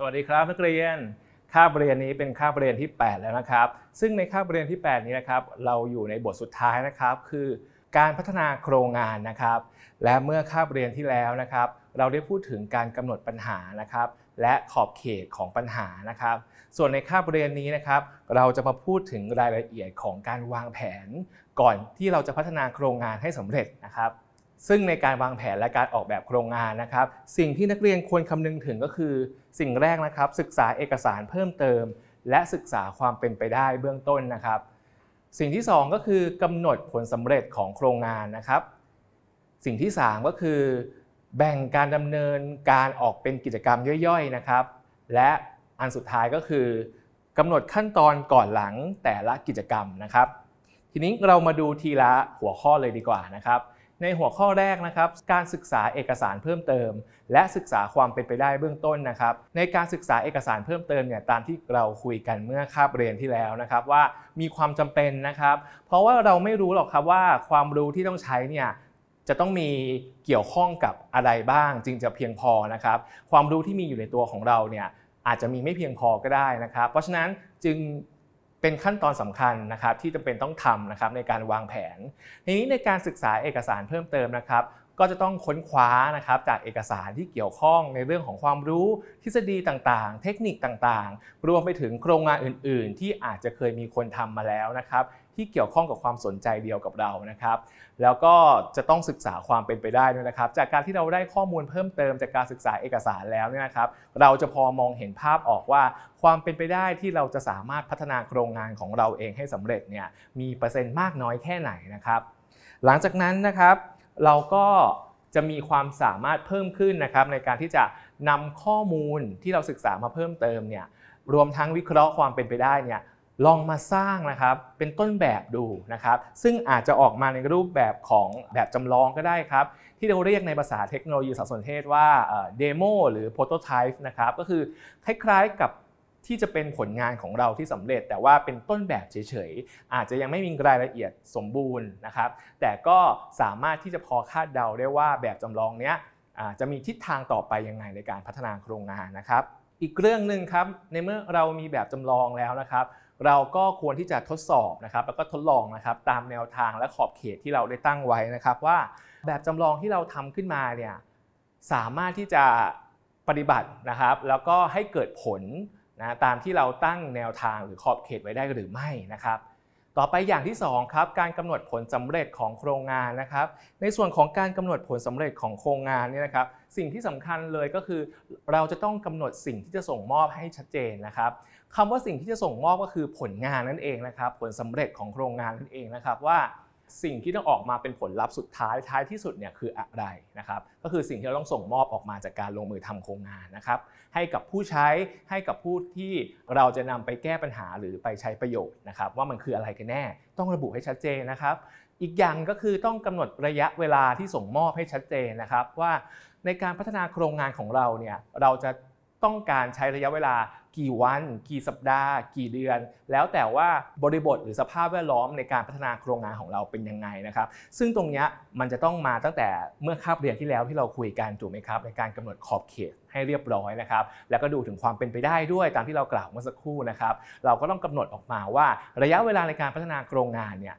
สวัสดีครับนักเรียนคาบเรียนนี้เป็นคาบเรียนที่ 8 แล้วนะครับ ซึ่งในคาบเรียนที่ 8 นี้นะครับ เราอยู่ในบทสุดท้ายนะครับ คือ การพัฒนาโครงงานนะครับ และเมื่อคาบเรียนที่แล้วนะครับ เราได้พูดถึงการกำหนดปัญหานะครับ และขอบเขตของปัญหานะครับ ส่วนในคาบเรียนนี้นะครับ เราจะมาพูดถึงรายละเอียดของการวางแผนก่อนที่เราจะพัฒนาโครงงานให้สำเร็จนะครับซึ่งในการวางแผนและการออกแบบโครงงานนะครับ สิ่งที่นักเรียนควรคำนึงถึงก็คือ สิ่งแรกนะครับ ศึกษาเอกสารเพิ่มเติม และศึกษาความเป็นไปได้เบื้องต้นนะครับ สิ่งที่2ก็คือกำหนดผลสำเร็จของโครงงานนะครับสิ่งที่3ก็คือแบ่งการดำเนินการออกเป็นกิจกรรมย่อยๆ นะครับ และอันสุดท้ายก็คือกำหนดขั้นตอนก่อนหลังแต่ละกิจกรรมนะครับ ทีนี้เรามาดูทีละหัวข้อเลยดีกว่านะครับในหัวข้อแรกนะครับ การศึกษาเอกสารเพิ่มเติม และศึกษาความเป็นไปได้เบื้องต้นนะครับ ในการศึกษาเอกสารเพิ่มเติมเนี่ยตามที่เราคุยกันเมื่อคาบเรียนที่แล้วนะครับว่ามีความจำเป็นนะครับ เพราะว่าเราไม่รู้หรอกครับว่าความรู้ที่ต้องใช้เนี่ยจะต้องมีเกี่ยวข้องกับอะไรบ้าง จึงจะเพียงพอนะครับ ความรู้ที่มีอยู่ในตัวของเราเนี่ยอาจจะมีไม่เพียงพอก็ได้นะครับ เพราะฉะนั้นจึงเป็นขั้นตอนสำคัญนะครับที่จำเป็นต้องทำนะครับในการวางแผนทีนี้ในการศึกษาเอกสารเพิ่มเติมนะครับ ก็จะต้องค้นคว้านะครับจากเอกสารที่เกี่ยวข้องในเรื่องของความรู้ ทฤษฎีต่างๆ เทคนิคต่างๆ รวมไปถึงโครงงานอื่นๆ ที่อาจจะเคยมีคนทำมาแล้วนะครับที่เกี่ยวข้องกับความสนใจเดียวกับเรานะครับ แล้วก็จะต้องศึกษาความเป็นไปได้ด้วยนะครับ จากการที่เราได้ข้อมูลเพิ่มเติมจากการศึกษาเอกสารแล้วเนี่ยนะครับ เราจะพอมองเห็นภาพออกว่าความเป็นไปได้ที่เราจะสามารถพัฒนาโครงงานของเราเองให้สำเร็จเนี่ย มีเปอร์เซ็นต์มากน้อยแค่ไหนนะครับ หลังจากนั้นนะครับ เราก็จะมีความสามารถเพิ่มขึ้นนะครับ ในการที่จะนำข้อมูลที่เราศึกษามาเพิ่มเติมเนี่ย รวมทั้งวิเคราะห์ความเป็นไปได้เนี่ยลองมาสร้างนะครับเป็นต้นแบบดูนะครับ ซึ่งอาจจะออกมาในรูปแบบของแบบจำลองก็ได้ครับ ที่เราเรียกในภาษาเทคโนโลยีสารสนเทศว่าเดโมหรือโปรโตไทป์นะครับก็คือคล้ายๆกับที่จะเป็นผลงานของเราที่สำเร็จ แต่ว่าเป็นต้นแบบเฉยๆอาจจะยังไม่มีรายละเอียดสมบูรณ์นะครับ แต่ก็สามารถที่จะพอคาดเดาได้ว่าแบบจำลองเนี้ยจะมีทิศทางต่อไปยังไงในการพัฒนาโครงงานนะครับ อีกเรื่องหนึ่งครับในเมื่อเรามีแบบจำลองแล้วนะครับเราก็ควรที่จะทดสอบนะครับ แล้วก็ทดลองนะครับตามแนวทางและขอบเขตที่เราได้ตั้งไว้นะครับ ว่าแบบจำลองที่เราทำขึ้นมาเนี่ยสามารถที่จะปฏิบัตินะครับ แล้วก็ให้เกิดผลนะตามที่เราตั้งแนวทางหรือขอบเขตไว้ได้หรือไม่นะครับ ต่อไปอย่างที่2ครับการกำหนดผลสำเร็จของโครงงานนะครับ ในส่วนของการกำหนดผลสำเร็จของโครงงานเนี่ยนะครับ สิ่งที่สำคัญเลยก็คือ เราจะต้องกำหนดสิ่งที่จะส่งมอบให้ชัดเจนนะครับคำว่าสิ่งที่จะส่งมอบก็คือผลงานนั่นเองนะครับ ผลสำเร็จของโครงงานนั่นเองนะครับว่าสิ่งที่ต้องออกมาเป็นผลลัพธ์สุดท้ายท้ายที่สุดเนี่ยคืออะไรนะครับก็คือสิ่งที่เราต้องส่งมอบออกมาจากการลงมือทำโครงงานนะครับให้กับผู้ใช้ให้กับผู้ที่เราจะนำไปแก้ปัญหาหรือไปใช้ประโยชน์นะครับ ว่ามันคืออะไรกันแน่ต้องระบุให้ชัดเจนนะครับ อีกอย่างก็คือต้องกำหนดระยะเวลาที่ส่งมอบให้ชัดเจนนะครับว่าในการพัฒนาโครงงานของเราเนี่ยเราจะต้องการใช้ระยะเวลากี่วันกี่สัปดาห์ กี่เดือน แล้วแต่ว่าบริบทหรือสภาพแวดล้อมในการพัฒนาโครงงานของเราเป็นยังไงนะครับซึ่งตรงนี้มันจะต้องมาตั้งแต่เมื่อคาบเรียนที่แล้วที่เราคุยกันถูกไหมครับในการกำหนดขอบเขตให้เรียบร้อยนะครับแล้วก็ดูถึงความเป็นไปได้ด้วยตามที่เรากล่าวเมื่อสักครู่นะครับเราก็ต้องกำหนดออกมาว่าระยะเวลาในการพัฒนาโครงงานเนี่ย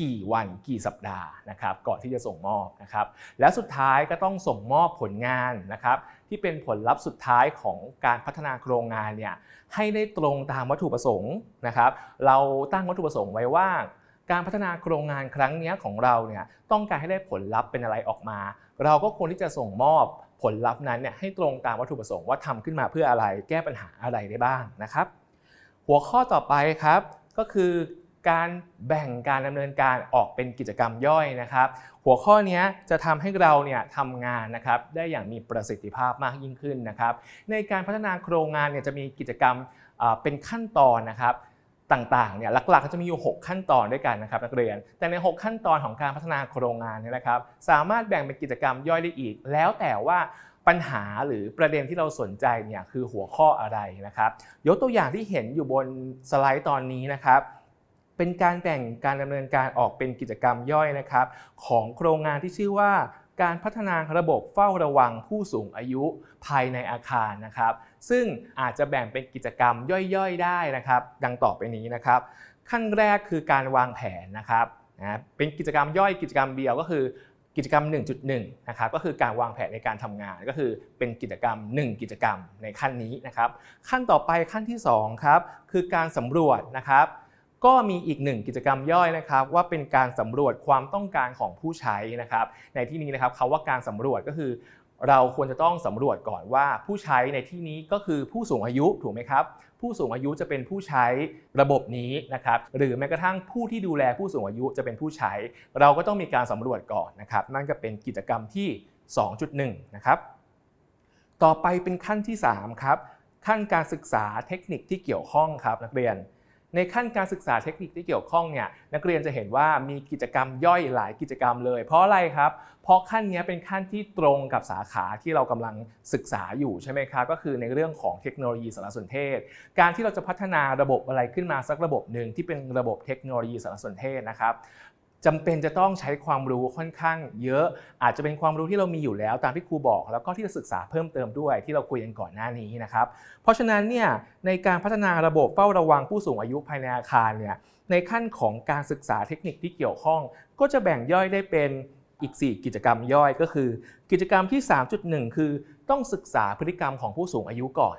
กี่วันกี่สัปดาห์นะครับก่อนที่จะส่งมอบนะครับและสุดท้ายก็ต้องส่งมอบผลงานนะครับที่เป็นผลลัพธ์สุดท้ายของการพัฒนาโครงงานเนี่ยให้ได้ตรงตามวัตถุประสงค์นะครับ เราตั้งวัตถุประสงค์ไว้ว่า การพัฒนาโครงงานครั้งนี้ของเราเนี่ยต้องการให้ได้ผลลัพธ์เป็นอะไรออกมา เราก็ควรที่จะส่งมอบผลลัพธ์นั้นเนี่ยให้ตรงตามวัตถุประสงค์ว่าทำขึ้นมาเพื่ออะไรแก้ปัญหาอะไรได้บ้างนะครับ หัวข้อต่อไปครับก็คือการแบ่งการดำเนินการออกเป็นกิจกรรมย่อยนะครับ หัวข้อนี้จะทำให้เราเนี่ยทำงานนะครับ ได้อย่างมีประสิทธิภาพมากยิ่งขึ้นนะครับ ในการพัฒนาโครงงานเนี่ยจะมีกิจกรรมเป็นขั้นตอนนะครับต่างๆ เนี่ยหลักๆจะมีอยู่ 6 ขั้นตอนด้วยกันนะครับ นักเรียนแต่ใน 6 ขั้นตอนของการพัฒนาโครงงานเนี่ยนะครับ สามารถแบ่งเป็นกิจกรรมย่อยได้อีก แล้วแต่ว่าปัญหาหรือประเด็นที่เราสนใจเนี่ยคือหัวข้ออะไรนะครับยกตัวอย่างที่เห็นอยู่บนสไลด์ตอนนี้นะครับเป็นการแบ่งการดำเนินการออกเป็นกิจกรรมย่อยนะครับของโครงงานที่ชื่อว่า การพัฒนาระบบเฝ้าระวังผู้สูงอายุภายในอาคารนะครับ ซึ่งอาจจะแบ่งเป็นกิจกรรมย่อยๆได้นะครับ ดังต่อไปนี้นะครับ ขั้นแรกคือการวางแผนนะครับนะเป็นกิจกรรมย่อยกิจกรรมเดียว ก็คือ กิจกรรม1.1นะครับก็คือการวางแผนในการทำงานก็คือเป็นกิจกรรม 1 กิจกรรมในขั้นนี้นะครับ ขั้นต่อไปขั้นที่ 2ครับคือการสำรวจนะครับก็มีอีกหนึ่งกิจกรรมย่อยนะครับ ว่าเป็นการสำรวจความต้องการของผู้ใช้นะครับ ในที่นี้นะครับเขาว่าการสำรวจก็คือเราควรจะต้องสำรวจก่อนว่า ผู้ใช้ในที่นี้ก็คือผู้สูงอายุถูกไหมครับผู้สูงอายุจะเป็นผู้ใช้ระบบนี้นะครับหรือแม้กระทั่งผู้ที่ดูแลผู้สูงอายุจะเป็นผู้ใช้ เราก็ต้องมีการสำรวจก่อนนะครับ นั่นก็เป็นกิจกรรมที่2.1นะครับต่อไปเป็นขั้นที่3ครับขั้นการศึกษาเทคนิคที่เกี่ยวข้องครับนักเรียนในขั้นการศึกษาเทคนิคที่เกี่ยวข้องเนี่ยนักเรียนจะเห็นว่ามีกิจกรรมย่อยหลายกิจกรรมเลย เพราะอะไรครับ เพราะขั้นนี้เป็นขั้นที่ตรงกับสาขาที่เรากำลังศึกษาอยู่ใช่ไหมครับก็คือในเรื่องของเทคโนโลยีสารสนเทศ การที่เราจะพัฒนาระบบอะไรขึ้นมาสักระบบหนึ่งที่เป็นระบบเทคโนโลยีสารสนเทศนะครับจำเป็นจะต้องใช้ความรู้ค่อนข้าง เยอะอาจจะเป็นความรู้ที่เรามีอยู่แล้วตามที่ครูบอกแล้วก็ที่เราศึกษาเพิ่มเติมด้วยที่เราคุยกันก่อนหน้านี้นะครับ เพราะฉะนั้นเนี่ยในการพัฒนาระบบเฝ้าระวังผู้สูงอายุภายในอาคารเนี่ยในขั้นของการศึกษาเทคนิคที่เกี่ยวข้อง ก็จะแบ่งย่อยได้เป็นอีก 4 กิจกรรมย่อยก็คือ กิจกรรมที่ 3.1 คือต้องศึกษาพฤติกรรมของผู้สูงอายุก่อน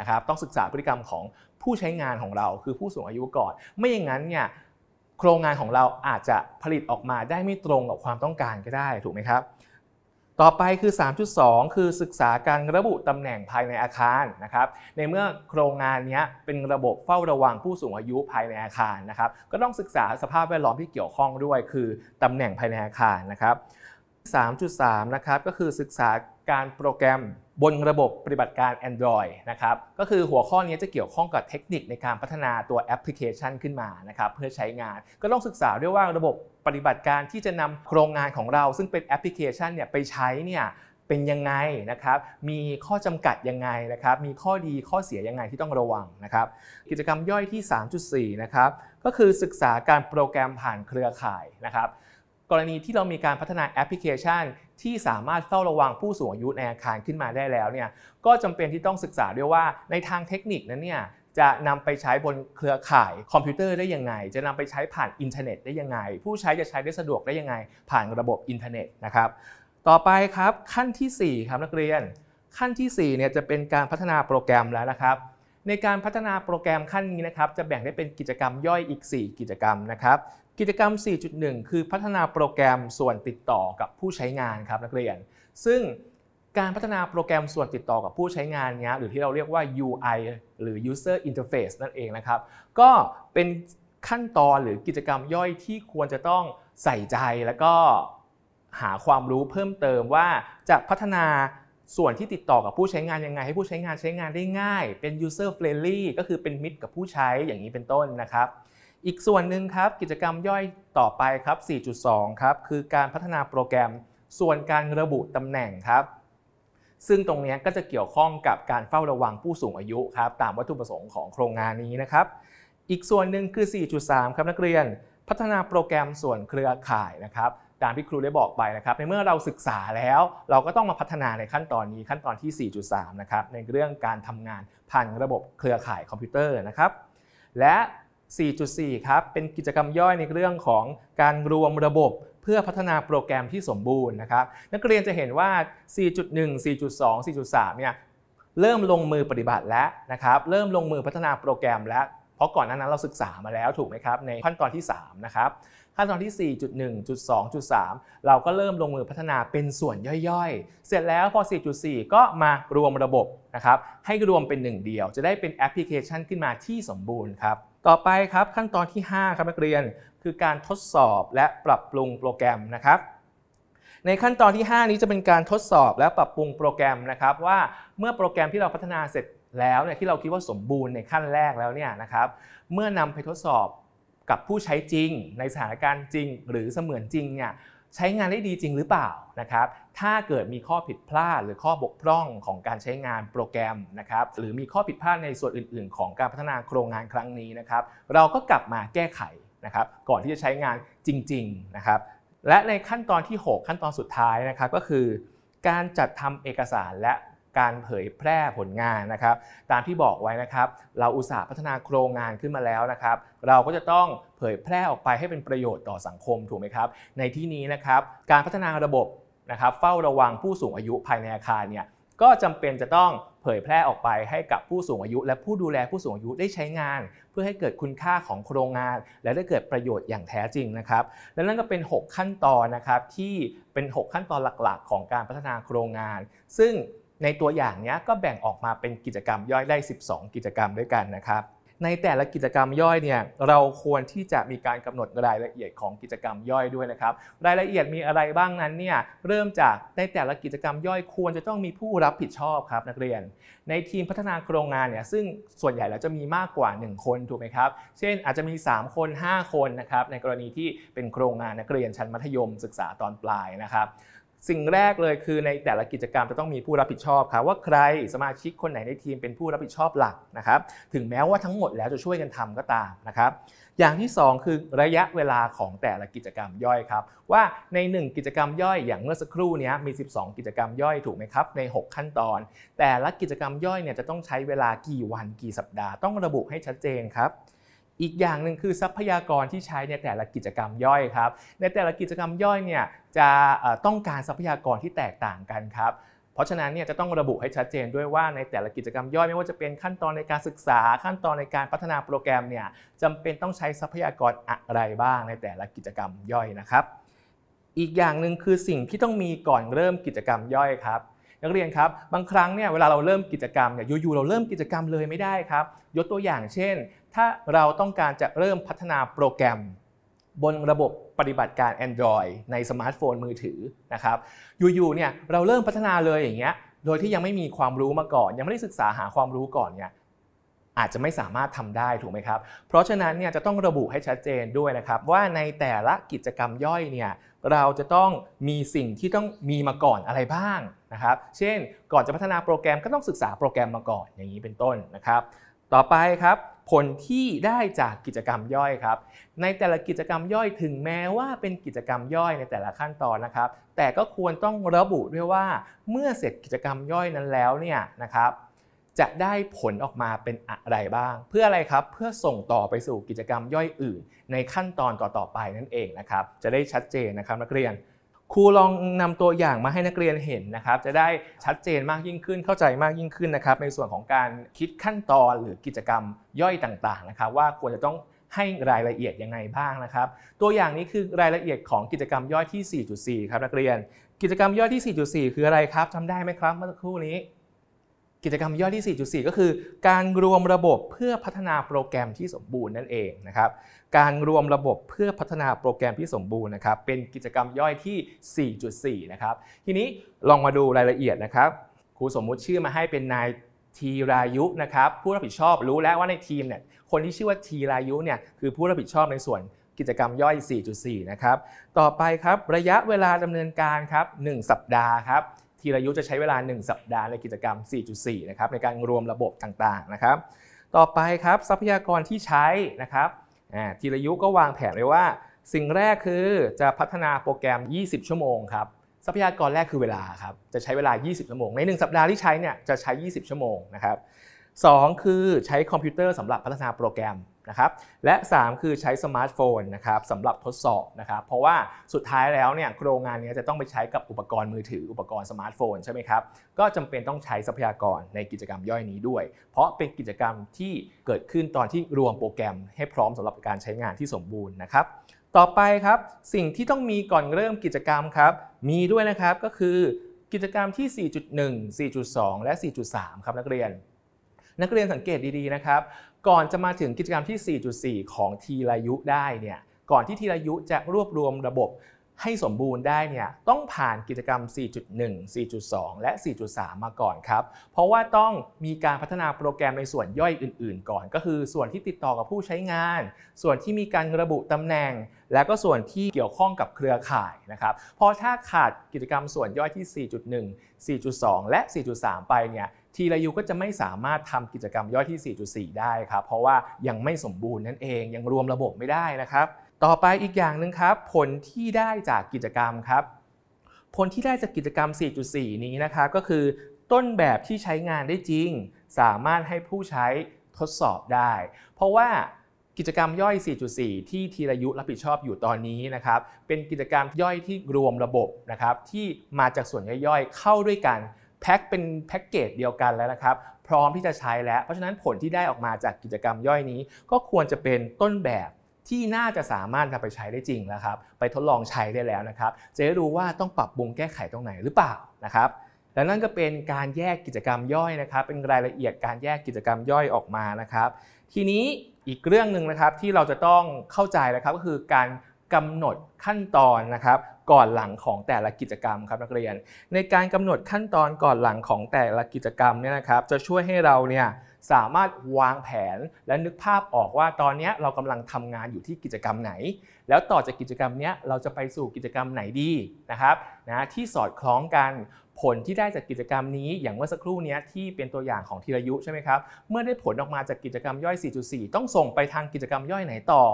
นะครับ ต้องศึกษาพฤติกรรมของผู้ใช้งานของเราคือผู้สูงอายุก่อน ไม่อย่างนั้นเนี่ยโครงงานของเราอาจจะผลิตออกมาได้ไม่ตรงกับความต้องการก็ได้ถูกไหมครับ ต่อไปคือ 3.2 คือศึกษาการระบุตำแหน่งภายในอาคารนะครับ ในเมื่อโครงงานนี้เป็นระบบเฝ้าระวังผู้สูงอายุภายในอาคารนะครับ ก็ต้องศึกษาสภาพแวดล้อมที่เกี่ยวข้องด้วยคือตำแหน่งภายในอาคารนะครับ 3.3 นะครับ ก็คือศึกษาการโปรแกรมบนระบบปฏิบัติการ Android นะครับก็คือหัวข้อนี้จะเกี่ยวข้องกับเทคนิคในการพัฒนาตัวแอปพลิเคชันขึ้นมานะครับเพื่อใช้งานก็ต้องศึกษาด้วยว่าระบบปฏิบัติการที่จะนำโครงงานของเรา ซึ่งเป็นแอปพลิเคชันเนี่ยไปใช้เนี่ยเป็นยังไงนะครับมีข้อจำกัดยังไงนะครับมีข้อดีข้อเสียยังไงที่ต้องระวังนะครับกิจกรรมย่อยที่ 3.4นะครับก็คือศึกษาการโปรแกรมผ่านเครือข่ายนะครับกรณีที่เรามีการพัฒนาแอปพลิเคชันที่สามารถเฝ้าระวังผู้สูงอายุในอาคารขึ้นมาได้แล้วเนี่ยก็จำเป็นที่ต้องศึกษาด้วยว่า ในทางเทคนิคนั้นเนี่ยจะนำไปใช้บนเครือข่ายคอมพิวเตอร์ได้ยังไง จะนำไปใช้ผ่านอินเทอร์เน็ตได้ยังไง ผู้ใช้จะใช้ได้สะดวกได้ยังไง ผ่านระบบอินเทอร์เน็ตนะครับต่อไปครับขั้นที่ 4 ครับนักเรียน ขั้นที่4เนี่ยจะเป็นการพัฒนาโปรแกรมแล้วนะครับในการพัฒนาโปรแกรมขั้นนี้นะครับ จะแบ่งได้เป็นกิจกรรมย่อยอีก 4 กิจกรรมนะครับ กิจกรรม 4.1 คือพัฒนาโปรแกรมส่วนติดต่อกับผู้ใช้งานครับนักเรียน ซึ่งการพัฒนาโปรแกรมส่วนติดต่อกับผู้ใช้งานเนี้ยหรือที่เราเรียกว่า UI หรือ User Interface นั่นเองนะครับ ก็เป็นขั้นตอนหรือกิจกรรมย่อยที่ควรจะต้องใส่ใจแล้วก็หาความรู้เพิ่มเติมว่าจะพัฒนาส่วนที่ติดต่อกับผู้ใช้งานยังไง ให้ผู้ใช้งานใช้งานได้ง่าย เป็น user friendly ก็คือเป็นมิตรกับผู้ใช้อย่างนี้เป็นต้นนะครับ อีกส่วนหนึ่งครับกิจกรรมย่อยต่อไปครับ 4.2 ครับ คือการพัฒนาโปรแกรม ส่วนการระบุตำแหน่งครับ ซึ่งตรงนี้ก็จะเกี่ยวข้องกับการเฝ้าระวังผู้สูงอายุครับตามวัตถุประสงค์ของโครงงานนี้นะครับ อีกส่วนหนึ่งคือ 4.3 ครับนักเรียนพัฒนาโปรแกรมส่วนเครือข่ายนะครับตามที่ครูได้บอกไปนะครับในเมื่อเราศึกษาแล้วเราก็ต้องมาพัฒนาในขั้นตอนนี้ขั้นตอนที่ 4.3 นะครับในเรื่องการทำงานผ่านระบบเครือข่ายคอมพิวเตอร์นะครับ และ 4.4 ครับเป็นกิจกรรมย่อยในเรื่องของการรวมระบบเพื่อพัฒนาโปรแกรมที่สมบูรณ์นะครับ นักเรียนจะเห็นว่า 4.1 4.2 4.3 เนี่ยเริ่มลงมือปฏิบัติแล้วนะครับ เริ่มลงมือพัฒนาโปรแกรม แล้วเพราะก่อนหน้านั้นเราศึกษามาแล้วถูกไหมครับในขั้นตอนที่ 3 นะครับขั้นตอนที่ 4.1.2.3 เราก็เริ่มลงมือพัฒนาเป็นส่วนย่อยๆ เสร็จแล้วพอ 4.4 ก็มารวมระบบนะครับ ให้รวมเป็นหนึ่งเดียว จะได้เป็นแอปพลิเคชันขึ้นมาที่สมบูรณ์ครับ ต่อไปครับขั้นตอนที่ 5 ครับนักเรียนคือการทดสอบและปรับปรุงโปรแกรมนะครับ ในขั้นตอนที่ 5 นี้จะเป็นการทดสอบและปรับปรุงโปรแกรมนะครับว่าเมื่อโปรแกรมที่เราพัฒนาเสร็จแล้วเนี่ยที่เราคิดว่าสมบูรณ์ในขั้นแรกแล้วเนี่ยนะครับเมื่อนำไปทดสอบกับผู้ใช้จริงในสถานการณ์จริงหรือเสมือนจริงเนี่ยใช้งานได้ดีจริงหรือเปล่านะครับ ถ้าเกิดมีข้อผิดพลาดหรือข้อบกพร่องของการใช้งานโปรแกรมนะครับหรือมีข้อผิดพลาดในส่วนอื่น ๆ ของการพัฒนาโครงงานครั้งนี้นะครับ เราก็กลับมาแก้ไขนะครับ ก่อนที่จะใช้งานจริงๆนะครับและในขั้นตอนที่ 6 ขั้นตอนสุดท้ายนะครับก็คือการจัดทำเอกสารและการเผยแพร่ผลงานนะครับ ตามที่บอกไว้นะครับ เราอุตสาห์พัฒนาโครงงานขึ้นมาแล้วนะครับ เราก็จะต้องเผยแพร่ออกไปให้เป็นประโยชน์ต่อสังคมถูกไหมครับ ในที่นี้นะครับ การพัฒนาระบบนะครับ เฝ้าระวังผู้สูงอายุภายในอาคารเนี่ยก็จำเป็นจะต้องเผยแพร่ออกไปให้กับผู้สูงอายุ และผู้ดูแลผู้สูงอายุได้ใช้งาน เพื่อให้เกิดคุณค่าของโครงงาน และได้เกิดประโยชน์อย่างแท้จริงนะครับและนั่นก็เป็น 6 ขั้นตอนนะครับที่เป็น 6 ขั้นตอนหลักๆ ของการพัฒนาโครงงาน ซึ่งในตัวอย่างนี้ก็แบ่งออกมาเป็นกิจกรรมย่อยได้ 12 กิจกรรมด้วยกันนะครับ ในแต่ละกิจกรรมย่อยเนี่ยเราควรที่จะมีการกำหนดรายละเอียดของกิจกรรมย่อยด้วยนะครับรายละเอียดมีอะไรบ้างนั้นเนี่ยเริ่มจากในแต่ละกิจกรรมย่อยควรจะต้องมีผู้รับผิดชอบครับนักเรียน ในทีมพัฒนาโครงงานเนี่ยซึ่งส่วนใหญ่แล้วจะมีมากกว่า1คนถูกไหมครับเช่นอาจจะมี 3 คน 5 คนนะครับในกรณีที่เป็นโครงงานนักเรียนชั้นมัธยมศึกษาตอนปลายนะครับสิ่งแรกเลยคือในแต่ละกิจกรรมจะต้องมีผู้รับผิดชอบครับว่าใครสมาชิกคนไหนในทีมเป็นผู้รับผิดชอบหลักนะครับถึงแม้ว่าทั้งหมดแล้วจะช่วยกันทำก็ตามนะครับอย่างที่ 2 คือระยะเวลาของแต่ละกิจกรรมย่อยครับ ว่าใน 1 กิจกรรมย่อยอย่างเมื่อสักครู่นี้มี 12 กิจกรรมย่อยถูกไหมครับใน 6 ขั้นตอน แต่ละกิจกรรมย่อยเนี่ยจะต้องใช้เวลากี่วันกี่สัปดาห์ต้องระบุให้ชัดเจนครับอีกอย่างหนึ่งคือทรัพยากรที่ใช้ในแต่ละกิจกรรมย่อยครับ ในแต่ละกิจกรรมย่อยเนี่ยจะต้องการทรัพยากรที่แตกต่างกันครับ เพราะฉะนั้นเนี่ยจะต้องระบุให้ชัดเจนด้วยว่าในแต่ละกิจกรรมย่อยไม่ว่าจะเป็นขั้นตอนในการศึกษา ขั้นตอนในการพัฒนาโปรแกรมเนี่ยจำเป็นต้องใช้ทรัพยากรอะไรบ้างในแต่ละกิจกรรมย่อยนะครับ อีกอย่างหนึ่งคือสิ่งที่ต้องมีก่อนเริ่มกิจกรรมย่อยครับนักเรียนครับบางครั้งเนี่ยเวลาเราเริ่มกิจกรรมเนี่ยอยู่ๆเราเริ่มกิจกรรมเลยไม่ได้ครับยกตัวอย่างเช่นถ้าเราต้องการจะเริ่มพัฒนาโปรแกรม บนระบบปฏิบัติการ Android ในสมาร์ทโฟนมือถือนะครับอยู่ๆเนี่ยเราเริ่มพัฒนาเลยอย่างเงี้ย โดยที่ยังไม่มีความรู้มาก่อน ยังไม่ได้ศึกษาหาความรู้ก่อนเนี่ยอาจจะไม่สามารถทำได้ถูกไหมครับ เพราะฉะนั้นเนี่ยจะต้องระบุให้ชัดเจนด้วยนะครับ ว่าในแต่ละกิจกรรมย่อยเนี่ยเราจะต้องมีสิ่งที่ต้องมีมาก่อนอะไรบ้างนะครับ เช่น ก่อนจะพัฒนาโปรแกรมก็ต้องศึกษาโปรแกรมมาก่อนอย่างนี้เป็นต้นนะครับ ต่อไปครับผลที่ได้จากกิจกรรมย่อยครับ ในแต่ละกิจกรรมย่อยถึงแม้ว่าเป็นกิจกรรมย่อยในแต่ละขั้นตอนนะครับ แต่ก็ควรต้องระบุด้วยว่าเมื่อเสร็จกิจกรรมย่อยนั้นแล้วเนี่ยนะครับ จะได้ผลออกมาเป็นอะไรบ้าง เพื่ออะไรครับ เพื่อส่งต่อไปสู่กิจกรรมย่อยอื่น ในขั้นตอนต่อๆไปนั่นเองนะครับ จะได้ชัดเจนนะครับนักเรียนครูลองนำตัวอย่างมาให้นักเรียนเห็นนะครับจะได้ชัดเจนมากยิ่งขึ้นเข้าใจมากยิ่งขึ้นนะครับในส่วนของการคิดขั้นตอนหรือกิจกรรมย่อยต่างๆนะครับ ว่าควรจะต้องให้รายละเอียดยังไงบ้างนะครับ ตัวอย่างนี้คือรายละเอียดของกิจกรรมย่อยที่ 4.4 ครับนักเรียน กิจกรรมย่อยที่ 4.4 คืออะไรครับจำได้ไหมครับเมื่อสักครู่นี้กิจกรรมย่อยที่ 4.4 ก็คือการรวมระบบเพื่อพัฒนาโปรแกรมที่สมบูรณ์นั่นเองนะครับ การรวมระบบเพื่อพัฒนาโปรแกรมที่สมบูรณ์นะครับ เป็นกิจกรรมย่อยที่ 4.4 นะครับ ทีนี้ลองมาดูรายละเอียดนะครับ ครูสมมุติชื่อมาให้เป็นนายทีรายุนะครับผู้รับผิดชอบรู้แล้วว่าในทีมเนี่ยคนที่ชื่อว่าทีรายุเนี่ยคือผู้รับผิดชอบในส่วนกิจกรรมย่อย 4.4 นะครับ ต่อไปครับระยะเวลาดำเนินการครับ 1 สัปดาห์ครับทีรยุทธจะใช้เวลา 1 สัปดาห์ในกิจกรรม 4.4 นะครับในการรวมระบบต่างๆ นะครับ ต่อไปครับทรัพยากรที่ใช้นะครับทีรยุทธก็วางแผนไว้ว่า สิ่งแรกคือจะพัฒนาโปรแกรม 20 ชั่วโมงครับทรัพยากรแรกคือเวลาครับจะใช้เวลา 20 ชั่วโมง ใน 1 สัปดาห์ที่ใช้เนี่ยจะใช้ 20 ชั่วโมงนะครับ2คือใช้คอมพิวเตอร์สำหรับพัฒนาโปรแกรมนะครับและ 3 คือใช้สมาร์ทโฟนนะครับสำหรับทดสอบนะครับเพราะว่าสุดท้ายแล้วเนี่ยโครงงานนี้จะต้องไปใช้กับอุปกรณ์มือถืออุปกรณ์สมาร์ทโฟนใช่ไหมครับ ก็จำเป็นต้องใช้ทรัพยากรในกิจกรรมย่อยนี้ด้วย เพราะเป็นกิจกรรมที่เกิดขึ้นตอนที่รวมโปรแกรมให้พร้อมสำหรับการใช้งานที่สมบูรณ์นะครับต่อไปครับสิ่งที่ต้องมีก่อนเริ่มกิจกรรมครับมีด้วยนะครับก็คือ กิจกรรมที่ 4.1 4.2 และ 4.3ครับนักเรียน นักเรียนสังเกตดีๆนะครับก่อนจะมาถึงกิจกรรมที่ 4.4 ของทีรายุได้เนี่ย ก่อนที่ทีรายุจะรวบรวมระบบให้สมบูรณ์ได้เนี่ยต้องผ่านกิจกรรม 4.1 4.2 และ 4.3 มาก่อนครับ เพราะว่าต้องมีการพัฒนาโปรแกรมในส่วนย่อยอื่นๆก่อน ก็คือส่วนที่ติดต่อกับผู้ใช้งาน ส่วนที่มีการระบุตำแหน่ง และก็ส่วนที่เกี่ยวข้องกับเครือข่ายนะครับพอถ้าขาดกิจกรรมส่วนย่อยที่ 4.1 4.2 และ 4.3 ไปเนี่ยทีละยูก็จะไม่สามารถทำกิจกรรมย่อยที่ 4.4 ได้ครับเพราะว่ายังไม่สมบูรณ์นั่นเองยังรวมระบบไม่ได้นะครับต่อไปอีกอย่างหนึ่งครับผลที่ได้จากกิจกรรมครับ ผลที่ได้จากกิจกรรม 4.4 นี้นะคะก็คือต้นแบบที่ใช้งานได้จริง สามารถให้ผู้ใช้ทดสอบได้ เพราะว่ากิจกรรมย่อย 4.4 ที่ทีระยุรับผิดชอบอยู่ตอนนี้นะครับเป็นกิจกรรมย่อยที่รวมระบบนะครับที่มาจากส่วนย่อย ๆ เข้าด้วยกันแพ็คเป็นแพ็กเกจเดียวกันแล้วนะครับ พร้อมที่จะใช้แล้วเพราะฉะนั้นผลที่ได้ออกมาจากกิจกรรมย่อยนี้ ก็ควรจะเป็นต้นแบบที่น่าจะสามารถนำไปใช้ได้จริงนะครับ ไปทดลองใช้ได้แล้วนะครับ จะได้รู้ว่าต้องปรับปรุงแก้ไขตรงไหนหรือเปล่านะครับและนั่นก็เป็นการแยกกิจกรรมย่อยนะครับ เป็นรายละเอียดการแยกกิจกรรมย่อยออกมานะครับ ทีนี้อีกเรื่องหนึ่งนะครับที่เราจะต้องเข้าใจนะครับก็คือการกำหนดขั้นตอนนะครับ ก่อนหลังของแต่ละกิจกรรมครับนักเรียน ในการกำหนดขั้นตอนก่อนหลังของแต่ละกิจกรรมเนี่ยนะครับจะช่วยให้เราเนี่ยสามารถวางแผนและนึกภาพออกว่าตอนนี้เรากำลังทำงานอยู่ที่กิจกรรมไหน แล้วต่อจากกิจกรรมนี้เราจะไปสู่กิจกรรมไหนดีนะครับนะที่สอดคล้องกันผลที่ได้จากกิจกรรมนี้อย่างเมื่อสักครู่นี้ที่เป็นตัวอย่างของทีรยุใช่ไหมครับเมื่อได้ผลออกมาจากกิจกรรมย่อย 4.4 ต้องส่งไปทางกิจกรรมย่อยไหนต่อ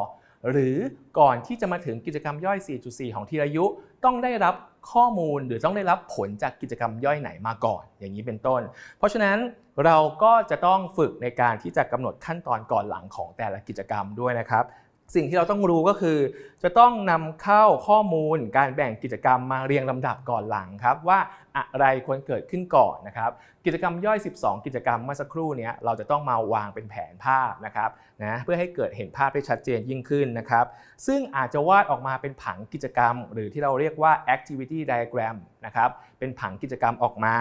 หรือก่อนที่จะมาถึงกิจกรรมย่อย 4.4 ของทีรยุต้องได้รับข้อมูลหรือต้องได้รับผลจากกิจกรรมย่อยไหนมาก่อน อย่างนี้เป็นต้น เพราะฉะนั้นเราก็จะต้องฝึกในการที่จะกำหนดขั้นตอนก่อนหลังของแต่ละกิจกรรมด้วยนะครับสิ่งที่เราต้องรู้ก็คือจะต้องนำเข้าข้อมูลการแบ่งกิจกรรมมาเรียงลำดับก่อนหลังครับว่าอะไรควรเกิดขึ้นก่อนนะครับ กิจกรรมย่อย 12 กิจกรรมเมื่อสักครู่นี้เราจะต้องมาวางเป็นแผนภาพนะครับนะเพื่อให้เกิดเห็นภาพได้ชัดเจนยิ่งขึ้นนะครับ ซึ่งอาจจะวาดออกมาเป็นผังกิจกรรมหรือที่เราเรียกว่า activity diagram นะครับเป็นผังกิจกรรมออกมา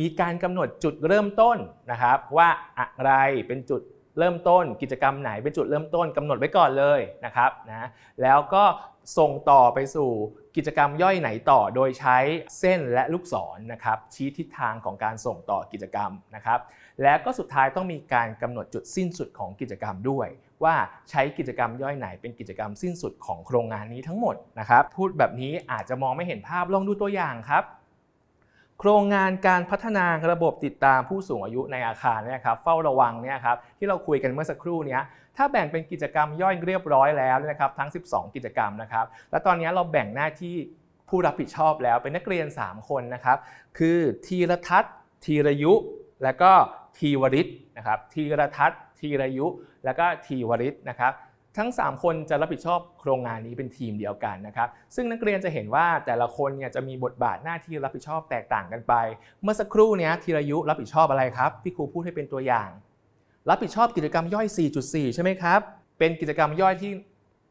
มีการกำหนดจุดเริ่มต้นนะครับว่าอะไรเป็นจุดเริ่มต้นกิจกรรมไหนเป็นจุดเริ่มต้นกำหนดไว้ก่อนเลยนะครับนะแล้วก็ส่งต่อไปสู่กิจกรรมย่อยไหนต่อโดยใช้เส้นและลูกศรนนะครับ ชี้ทิศทางของการส่งต่อกิจกรรมนะครับ แล้วก็สุดท้ายต้องมีการกำหนดจุดสิ้นสุดของกิจกรรมด้วย ว่าใช้กิจกรรมย่อยไหนเป็นกิจกรรมสิ้นสุดของโครงงานนี้ทั้งหมดนะครับ พูดแบบนี้อาจจะมองไม่เห็นภาพลองดูตัวอย่างครับโครงงานการพัฒนาระบบติดตามผู้สูงอายุในอาคารเนี่ยครับ เฝ้าระวังเนี่ยครับที่เราคุยกันเมื่อสักครู่เนี้ยถ้าแบ่งเป็นกิจกรรมย่อยเรียบร้อยแล้วนะครับ ทั้ง 12 กิจกรรมนะครับ และตอนนี้เราแบ่งหน้าที่ผู้รับผิดชอบแล้วเป็นนักเรียน 3 คนนะครับ คือทีระทัศน์ทีรยุ และก็ทีวริศนะครับทีระทัศน์ทีรยุและก็ทีวริศนะครับทั้ง 3 คนจะรับผิดชอบโครงงานนี้เป็นทีมเดียวกันนะครับ ซึ่งนักเรียนจะเห็นว่าแต่ละคนเนี่ยจะมีบทบาทหน้าที่รับผิดชอบแตกต่างกันไป เมื่อสักครู่เนี้ยธีรยุรับผิดชอบอะไรครับที่ครูพูดให้เป็นตัวอย่าง รับผิดชอบกิจกรรมย่อย 4.4 ใช่ไหมครับ เป็นกิจกรรมย่อยที่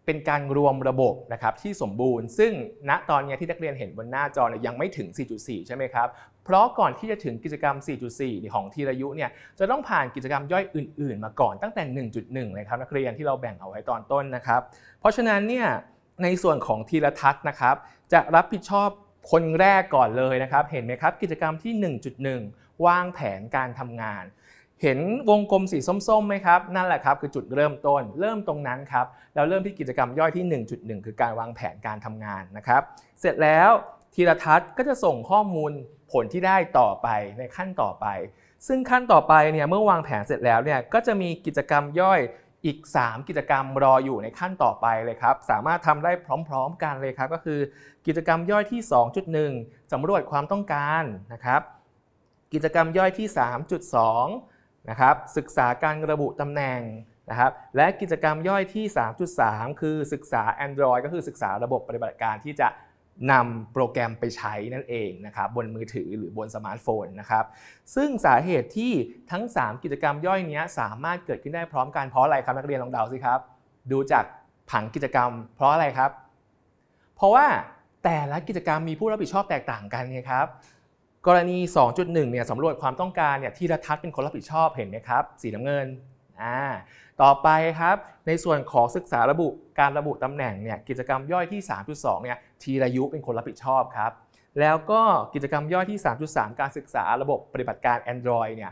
เป็นการรวมระบบนะครับที่สมบูรณ์ซึ่งณตอนนี้ที่นักเรียนเห็นบนหน้าจอยังไม่ถึง 4.4 ใช่ไหมครับ เพราะก่อนที่จะถึงกิจกรรม 4.4ของทีระยุเนี่ยจะต้องผ่านกิจกรรมย่อยอื่นๆ มาก่อนตั้งแต่ 1.1เลยครับนักเรียนที่เราแบ่งเอาไว้ตอนต้นนะครับ เพราะฉะนั้นเนี่ยในส่วนของทีละทัศน์นะครับจะรับผิดชอบคนแรกก่อนเลยนะครับเห็นไหมครับกิจกรรมที่ 1.1 วางแผนการทำงานเห็นวงกลมสีส้มๆไหมครับ นั่นแหละครับคือจุดเริ่มต้น เริ่มตรงนั้นครับแล้วเริ่มที่กิจกรรมย่อยที่ 1.1 คือการวางแผนการทำงานนะครับ เสร็จแล้วทีละทัศน์ก็จะส่งข้อมูลผลที่ได้ต่อไปในขั้นต่อไป ซึ่งขั้นต่อไปเนี่ยเมื่อวางแผนเสร็จแล้วเนี่ยก็จะมีกิจกรรมย่อยอีก 3 กิจกรรมรออยู่ในขั้นต่อไปเลยครับ สามารถทำได้พร้อม ๆ กันเลยครับ ก็คือกิจกรรมย่อยที่ 2.1 สำรวจความต้องการนะครับ กิจกรรมย่อยที่ 3.2นะครับศึกษาการระบุตำแหน่งนะครับและกิจกรรมย่อยที่ 3.3 คือศึกษา Android ก็คือศึกษาระบบปฏิบัติการที่จะนำโปรแกรมไปใช้นั่นเองนะครับบนมือถือหรือบนสมาร์ทโฟนนะครับ ซึ่งสาเหตุที่ทั้ง 3 กิจกรรมย่อยนี้สามารถเกิดขึ้นได้พร้อมกันเพราะอะไรครับนักเรียนลองเดาสิครับ ดูจากผังกิจกรรม เพราะอะไรครับ เพราะว่าแต่ละกิจกรรมมีผู้รับผิดชอบแตกต่างกันไงครับกรณี 2.1 เนี่ย สำรวจความต้องการ เนี่ยที่รัฐเป็นคนรับผิดชอบ เห็นไหมครับ สีน้ำเงิน อ่า ต่อไปครับ ในส่วนของศึกษาระบุการระบุตำแหน่ง เนี่ย กิจกรรมย่อยที่ 3.2 เนี่ยทีระยุเป็นคนรับผิดชอบครับ แล้วก็กิจกรรมย่อยที่ 3.3 การศึกษาระบบปฏิบัติการ Android เนี่ย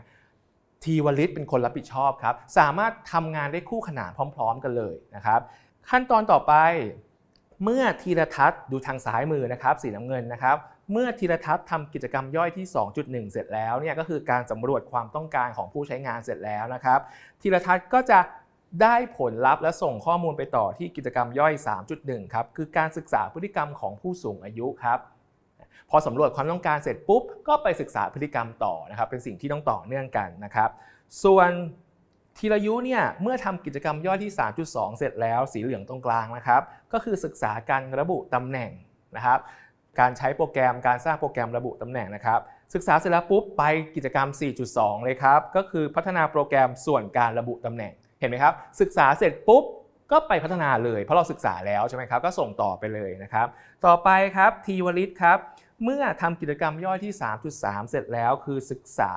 ทีวลิตเป็นคนรับผิดชอบครับ สามารถทำงานได้คู่ขนานพร้อม ๆ กันเลยนะครับ ขั้นตอนต่อไป เมื่อทีรทัศน์ดูทางซ้ายมือนะครับ สีน้ำเงินนะครับเมื่อทีรทัศน์ทำกิจกรรมย่อยที่ 2.1 เสร็จแล้วเนี่ยก็คือการสำรวจความต้องการของผู้ใช้งานเสร็จแล้วนะครับทีรทัศน์ก็จะได้ผลลัพธ์และส่งข้อมูลไปต่อที่กิจกรรมย่อย 3.1 ครับคือการศึกษาพฤติกรรมของผู้สูงอายุครับพอสำรวจความต้องการเสร็จปุ๊บ ก็ไปศึกษาพฤติกรรมต่อนะครับเป็นสิ่งที่ต้องต่อเนื่องกันนะครับ ส่วนทีละยุเนี่ยเมื่อทำกิจกรรมย่อยที่ 3.2 เสร็จแล้ว สีเหลืองตรงกลางนะครับก็คือศึกษาการระบุตำแหน่งนะครับการใช้โปรแกรมการสร้างโปรแกรมระบุตำแหน่งนะครับ ศึกษาเสร็จแล้วปุ๊บไปกิจกรรม 4.2 เลยครับก็คือพัฒนาโปรแกรมส่วนการระบุตำแหน่งเห็นไหมครับ ศึกษาเสร็จปุ๊บก็ไปพัฒนาเลยเพราะเราศึกษาแล้วใช่ไหมครับ ก็ส่งต่อไปเลยนะครับ ต่อไปครับทีวลิตครับ เมื่อทำกิจกรรมย่อยที่ 3.3 เสร็จแล้ว คือศึกษา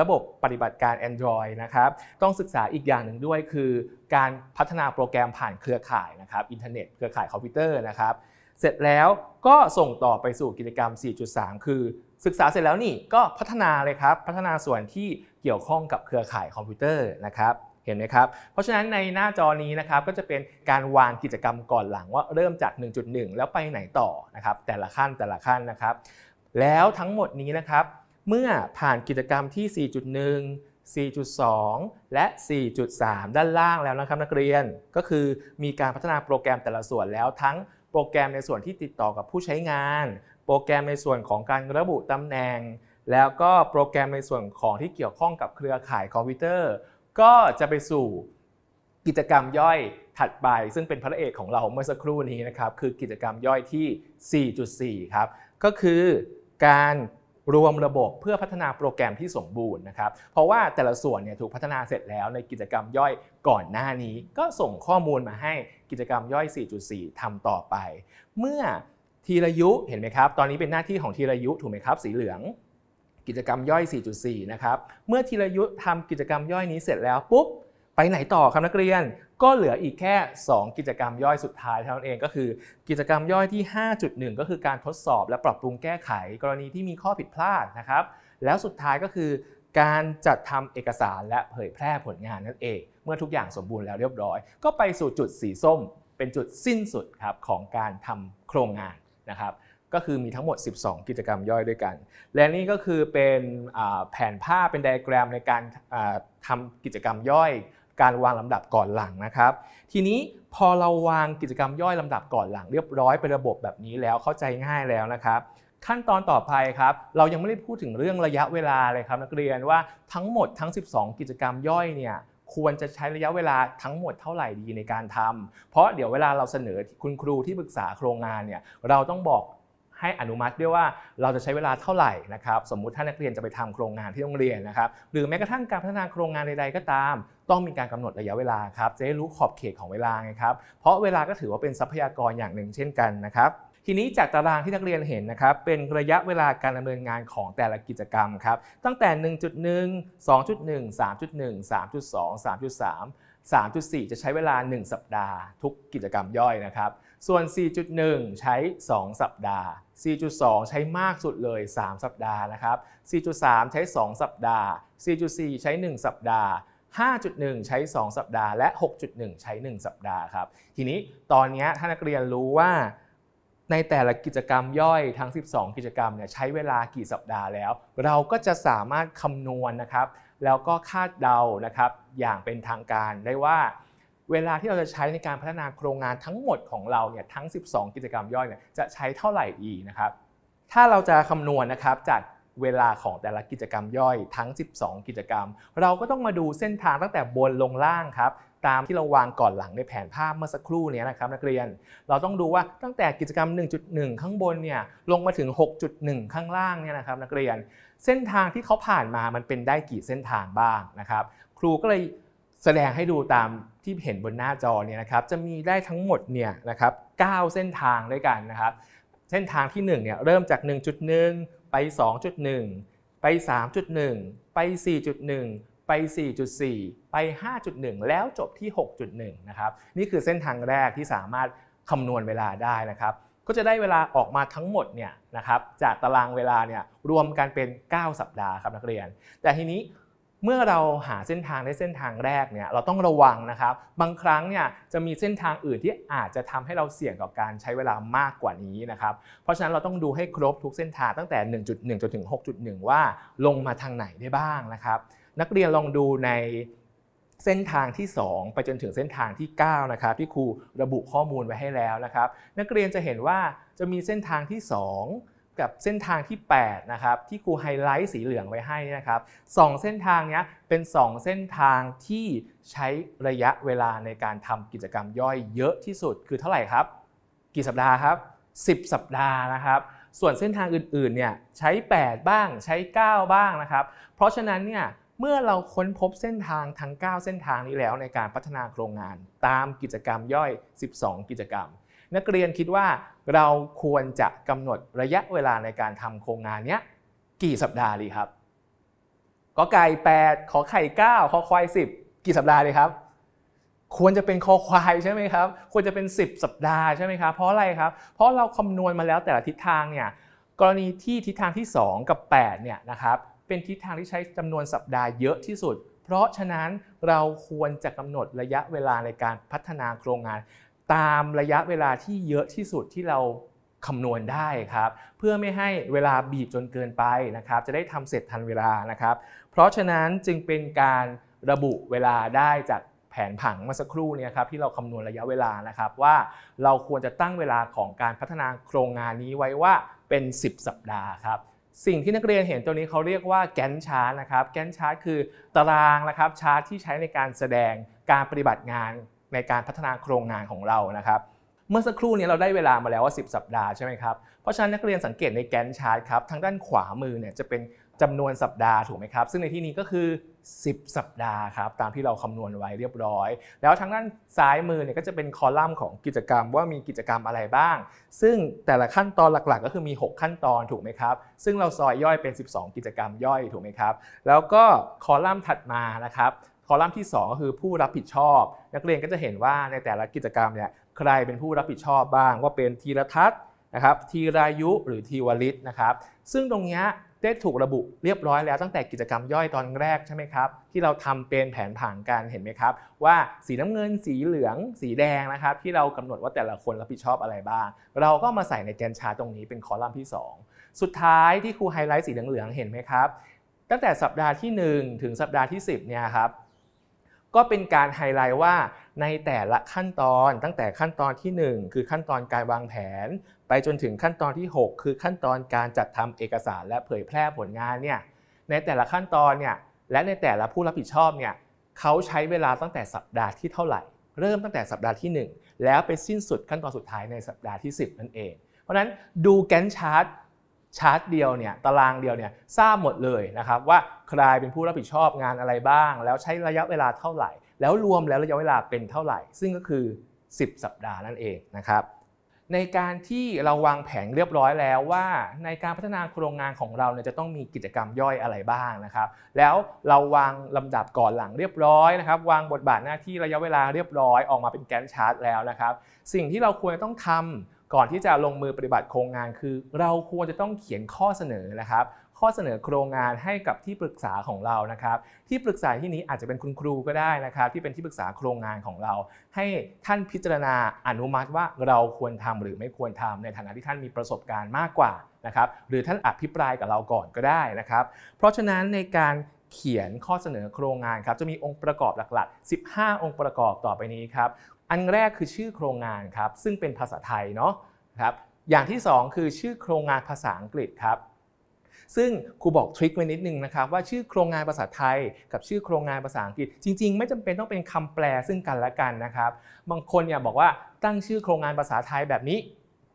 ระบบปฏิบัติการ Android นะครับต้องศึกษาอีกอย่างหนึ่งด้วยคือการพัฒนาโปรแกรมผ่านเครือข่ายนะครับอินเทอร์เน็ตเครือข่ายคอมพิวเตอร์นะครับเสร็จแล้วก็ส่งต่อไปสู่กิจกรรม 4.3 คือ ศึกษาเสร็จแล้วนี่ก็พัฒนาเลยครับพัฒนาส่วนที่เกี่ยวข้องกับเครือข่ายคอมพิวเตอร์นะครับเห็นไหมครับ เพราะฉะนั้นในหน้าจอนี้นะครับก็จะเป็นการวางกิจกรรมก่อนหลังว่าเริ่มจาก 1.1 แล้วไปไหนต่อนะครับแต่ละขั้นแต่ละขั้นนะครับ แล้วทั้งหมดนี้นะครับ เมื่อผ่านกิจกรรมที่ 4.1 4.2 และ 4.3 ด้านล่างแล้วนะครับนักเรียนก็คือมีการพัฒนาโปรแกรมแต่ละส่วนแล้วทั้งโปรแกรมในส่วนที่ติดต่อกับผู้ใช้งาน โปรแกรมในส่วนของการระบุตำแหน่ง แล้วก็โปรแกรมในส่วนของที่เกี่ยวข้องกับเครือข่ายคอมพิวเตอร์ ก็จะไปสู่กิจกรรมย่อยถัดไปซึ่งเป็นพระเอกของเราเมื่อสักครู่นี้นะครับ คือกิจกรรมย่อยที่ 4.4 ครับ ก็คือการรวมระบบเพื่อพัฒนาโปรแกรมที่สมบูรณ์นะครับ เพราะว่าแต่ละส่วนเนี่ยถูกพัฒนาเสร็จแล้วในกิจกรรมย่อยก่อนหน้านี้ ก็ส่งข้อมูลมาให้กิจกรรมย่อย 4.4 ทำต่อไป เมื่อทีระยุเห็นไหมครับตอนนี้เป็นหน้าที่ของทีระยุถูกไหมครับสีเหลือง กิจกรรมย่อย 4.4 นะครับเมื่อทีระยุทำกิจกรรมย่อยนี้เสร็จแล้ว ปุ๊บไปไหนต่อครับนักเรียนก็เหลืออีกแค่ 2 กิจกรรมย่อยสุดท้าย เท่านั้นเองก็คือ กิจกรรมย่อยที่ 5.1 ก็คือการทดสอบและปรับปรุงแก้ไข กรณีที่มีข้อผิดพลาดนะครับแล้วสุดท้ายก็คือการจัดทำเอกสารและเผยแพร่ผลงานนั่นเอง เมื่อทุกอย่างสมบูรณ์แล้วเรียบร้อย ก็ไปสู่จุดสีส้ม เป็นจุดสิ้นสุดครับของการทำโครงงานนะครับก็คือมีทั้งหมด 12 กิจกรรมย่อยด้วยกัน และนี่ก็คือเป็นแผนภาพเป็นไดอะแกรมในการทำกิจกรรมย่อยการวางลำดับก่อนหลังนะครับ ทีนี้พอเราวางกิจกรรมย่อยลำดับก่อนหลัง เรียบร้อยเป็นระบบแบบนี้แล้วเข้าใจง่ายแล้วนะครับขั้นตอนต่อไปครับเรายังไม่ได้พูดถึงเรื่องระยะเวลาเลยครับนักเรียนว่าทั้งหมดทั้ง 12 กิจกรรมย่อยเนี่ยควรจะใช้ระยะเวลาทั้งหมดเท่าไหร่ดีในการทำ เพราะเดี๋ยวเวลาเราเสนอคุณครูที่ปรึกษาโครงงานเนี่ยเราต้องบอกให้อนุมัติด้วยว่าเราจะใช้เวลาเท่าไหร่นะครับสมมุติถ้านักเรียนจะไปทำโครงงานที่โรงเรียนนะครับหรือแม้กระทั่งการพัฒนาโครงงานใด ๆ ก็ตาม ต้องมีการกำหนดระยะเวลาครับจะได้รู้ขอบเขตของเวลาไงครับเพราะเวลาก็ถือว่าเป็นทรัพยากรอย่างหนึ่ง เช่นกันนะครับทีนี้จากตารางที่นักเรียนเห็นนะครับเป็นระยะเวลาการดำเนินงานของแต่ละกิจกรรมครับตั้งแต่ 1.1 2.1 3.1 3.2 3.3 3.4 จะใช้เวลา 1 สัปดาห์ ทุกกิจกรรมย่อยนะครับส่วน 4.1 ใช้ 2 สัปดาห์ 4.2 ใช้มากสุดเลย 3 สัปดาห์ นะครับ 4.3 ใช้ 2 สัปดาห์ 4.4 ใช้ 1 สัปดาห์ 5.1 ใช้ 2 สัปดาห์ และ 6.1 ใช้ 1 สัปดาห์ ครับ ทีนี้ ตอนนี้ถ้านักเรียนรู้ว่า ในแต่ละกิจกรรมย่อย ทั้ง 12 กิจกรรม เนี่ย ใช้เวลากี่สัปดาห์แล้ว เราก็จะสามารถคำนวณนนะครับ แล้วก็คาดเดา นะครับ อย่างเป็นทางการได้ว่าเวลาที่เราจะใช้ในการพัฒนาโครงงานทั้งหมดของเราเนี่ยทั้ง 12 กิจกรรมย่อยเนี่ยจะใช้เท่าไหร่อีกนะครับถ้าเราจะคำนวณนะครับจากเวลาของแต่ละกิจกรรมย่อย ทั้ง 12 กิจกรรม เราก็ต้องมาดูเส้นทางตั้งแต่บนลงล่างครับตามที่เราวางก่อนหลังในแผนภาพเมื่อสักครู่นี้นะครับนักเรียนเราต้องดูว่าตั้งแต่กิจกรรม 1.1 ข้างบนเนี่ยลงมาถึง 6.1 ข้างล่างเนี่ยนะครับนักเรียนเส้นทางที่เขาผ่านมามันเป็นได้กี่เส้นทางบ้างนะครับครูก็เลยแสดงให้ดูตามที่เห็นบนหน้าจอเนี่ยนะครับจะมีได้ทั้งหมดเนี่ยนะครับ 9 เส้นทางด้วยกันนะครับเส้นทางที่1เนี่ยเริ่มจาก 1.1 ไป 2.1 ไป 3.1 ไป 4.1 ไป 4.4 ไป 5.1 แล้วจบที่ 6.1 นะครับนี่คือเส้นทางแรกที่สามารถคำนวณเวลาได้นะครับ ก็จะได้เวลาออกมาทั้งหมดเนี่ยนะครับจากตารางเวลาเนี่ยรวมกันเป็น 9 สัปดาห์ครับนักเรียน แต่ทีนี้เมื่อเราหาเส้นทางได้เส้นทางแรกเนี่ยเราต้องระวังนะครับ บางครั้งเนี่ยจะมีเส้นทางอื่นที่อาจจะทำให้เราเสี่ยงกับการใช้เวลามากกว่านี้นะครับ เพราะฉะนั้นเราต้องดูให้ครบทุกเส้นทางตั้งแต่ 1.1จนถึง 6.1 ว่าลงมาทางไหนได้บ้างนะครับ นักเรียนลองดูในเส้นทางที่ 2 ไปจนถึงเส้นทางที่9นะครับที่ครูระบุข้อมูลไว้ให้แล้วนะครับ นักเรียนจะเห็นว่าจะมีเส้นทางที่ 2กับเส้นทางที่ 8 นะครับ ที่ครูไฮไลท์สีเหลืองไว้ให้นะครับสเส้นทางนี้เป็น 2 เส้นทางที่ใช้ระยะเวลาในการทำกิจกรรมย่อยเยอะที่สุด คือเท่าไหร่ครับ กี่สัปดาห์ครับ10 สัปดาห์นะครับ ส่วนเส้นทางอื่นๆ เนี่ยใช้ 8 บ้างใช้ 9 บ้างนะครับ เพราะฉะนั้นเนี่ยเมื่อเราค้นพบเส้นทางทั้ง 9 เส้นทางนี้แล้วในการพัฒนาโครงงาน ตามกิจกรรมย่อย 12 กิจกรรมนักเรียนคิดว่าเราควรจะกำหนดระยะเวลาในการทำโครงงานนี้กี่สัปดาห์ดีครับกอไก่8ขอไข่9ขอควาย10 กี่สัปดาห์ดีครับควรจะเป็นคอควายใช่ไหมครับควรจะเป็น 10 สัปดาห์ใช่ไหมครับเพราะอะไรครับเพราะเราคำนวณมาแล้วแต่ละทิศทางเนี่ยกรณีที่ทิศทางที่ 2 กับ 8เนี่ยนะครับเป็นทิศทางที่ใช้จำนวนสัปดาห์เยอะที่สุด เพราะฉะนั้นเราควรจะกำหนดระยะเวลาในการพัฒนาโครงงานตามระยะเวลาที่เยอะที่สุดที่เราคำนวณได้ครับเพื่อไม่ให้เวลาบีบจนเกินไปนะครับจะได้ทำเสร็จทันเวลานะครับเพราะฉะนั้นจึงเป็นการระบุเวลาได้จากแผนผังเมื่อสักครู่เนี่ยครับที่เราคำนวณระยะเวลานะครับว่าเราควรจะตั้งเวลาของการพัฒนาโครงงานนี้ไว้ว่าเป็น 10 สัปดาห์ครับสิ่งที่นักเรียนเห็นตัวนี้เขาเรียกว่าแกนชาร์ตนะครับแกนชาร์ตคือตารางนะครับชาร์ตที่ใช้ในการแสดงการปฏิบัติงานในการพัฒนาโครงงานของเรานะครับ เมื่อสักครู่นี้เราได้เวลามาแล้วว่า10สัปดาห์ใช่ไหมครับเพราะฉะนั้นนักเรียนสังเกตในแกนชาร์ตครับทางด้านขวามือเนี่ยจะเป็นจำนวนสัปดาห์ถูกไหมครับซึ่งในที่นี้ก็คือ 10 สัปดาห์ครับตามที่เราคำนวณไว้เรียบร้อย แล้วทางด้านซ้ายมือเนี่ยก็จะเป็นคอลัมน์ของกิจกรรม ว่ามีกิจกรรมอะไรบ้าง ซึ่งแต่ละขั้นตอนหลักๆ ก็คือมี 6 ขั้นตอนถูกไหมครับ ซึ่งเราซอยย่อยเป็น 12 กิจกรรม ย่อยถูกไหมครับ แล้วก็คอลัมน์ถัดมานะครับคอลัมน์ที่2ก็คือผู้รับผิดชอบ นักเรียนก็จะเห็นว่าในแต่ละกิจกรรมเนี่ยใครเป็นผู้รับผิดชอบบ้างว่าเป็นทีรทัศน์นะครับทีรายุหรือทีวลิศนะครับซึ่งตรงนี้ได้ถูกระบุเรียบร้อยแล้ว ตั้งแต่กิจกรรมย่อยตอนแรกใช่ไหมครับที่เราทำเป็นแผนผังกันเห็นไหมครับ ว่าสีน้ำเงินสีเหลือง สีแดงนะครับที่เรากำหนดว่าแต่ละคนรับผิดชอบอะไรบ้าง เราก็มาใส่ในแกนชาตรงนี้เป็นคอลัมน์ที่ 2 สุดท้ายที่ครูไฮไลท์สีเหลืองเห็นไหมครับตั้งแต่สัปดาห์ที่ 1 ถึงสัปดาห์ที่ 10เนี่ยครับก็เป็นการไฮไลท์ว่าในแต่ละขั้นตอนตั้งแต่ขั้นตอนที่1 คือขั้นตอนการวางแผน ไปจนถึงขั้นตอนที่ 6 คือขั้นตอนการจัดทำเอกสาร และเผยแพร่ผลงานเนี่ยในแต่ละขั้นตอนเนี่ยและในแต่ละผู้รับผิดชอบเนี่ยเขาใช้เวลาตั้งแต่สัปดาห์ที่เท่าไหร่เริ่มตั้งแต่สัปดาห์ที่1แล้วไปสิ้นสุดขั้นตอนสุดท้ายในสัปดาห์ที่ 10นั่นเอง เพราะนั้นดูแกนชาร์ตชาร์ตเดียวเนี่ย ตารางเดียวเนี่ยทราบหมดเลยนะครับว่าใครเป็นผู้รับผิดชอบงานอะไรบ้าง แล้วใช้ระยะเวลาเท่าไหร่ แล้วรวมแล้วระยะเวลาเป็นเท่าไหร่ ซึ่งก็คือ 10 สัปดาห์นั่นเองนะครับ ในการที่เราวางแผนเรียบร้อยแล้วว่าในการพัฒนาโครงงานของเราเนี่ยจะต้องมีกิจกรรมย่อยอะไรบ้างนะครับ แล้วเราวางลำดับก่อนหลังเรียบร้อยนะครับ วางบทบาทหน้าที่ระยะเวลาเรียบร้อยออกมาเป็นแกนชาร์ตแล้วนะครับ สิ่งที่เราควรต้องทำก่อนที่จะลงมือปฏิบัติโครงงานคือ เราควรจะต้องเขียนข้อเสนอนะครับ ข้อเสนอโครงงานให้กับที่ปรึกษาของเรานะครับ ที่ปรึกษาที่นี้อาจจะเป็นคุณครูก็ได้นะครับ ที่เป็นที่ปรึกษาโครงงานของเรา ให้ท่านพิจารณาอนุมัติว่าเราควรทำหรือไม่ควรทำในฐานะที่ท่านมีประสบการณ์มากกว่านะครับหรือท่านอภิปรายกับเราก่อนก็ได้นะครับ เพราะฉะนั้นในการเขียนข้อเสนอโครงงานครับจะมีองค์ประกอบหลักๆ 15 องค์ประกอบต่อไปนี้ครับอันแรกคือชื่อโครงงานครับซึ่งเป็นภาษาไทยเนาะครับอย่างที่ 2 คือชื่อโครงงานภาษาอังกฤษครับซึ่งครูบอกทริคไว้นิดนึงนะครับว่าชื่อโครงงานภาษาไทย กับชื่อโครงงานภาษาอังกฤษ จริงๆไม่จำเป็นต้องเป็นคำแปลซึ่งกันและกันนะครับ บางคนเนี่ยบอกว่าตั้งชื่อโครงงานภาษาไทยแบบนี้